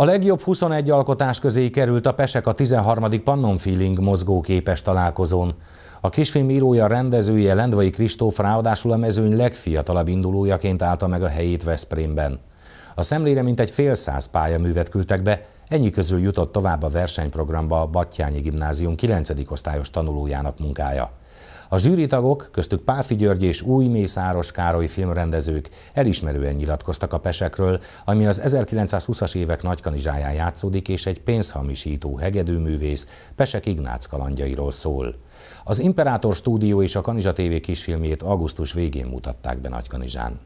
A legjobb 21 alkotás közé került a Pesek a 13. Pannon Feeling mozgóképes találkozón. A kisfilm írója, rendezője Lendvai Kristóf ráadásul a mezőny legfiatalabb indulójaként állta meg a helyét Veszprémben. A szemlére mintegy fél száz pályaművet küldtek be, ennyi közül jutott tovább a versenyprogramba a Battyányi Gimnázium 9. osztályos tanulójának munkája. A zsűritagok, köztük Páfi György és új Mészáros Károly filmrendezők elismerően nyilatkoztak a Pesekről, ami az 1920-as évek nagykanizsáján játszódik, és egy pénzhamisító hegedűművész Pesek Ignác kalandjairól szól. Az Imperátor Stúdió és a Kanizsa TV kisfilmjét augusztus végén mutatták be Nagykanizsán.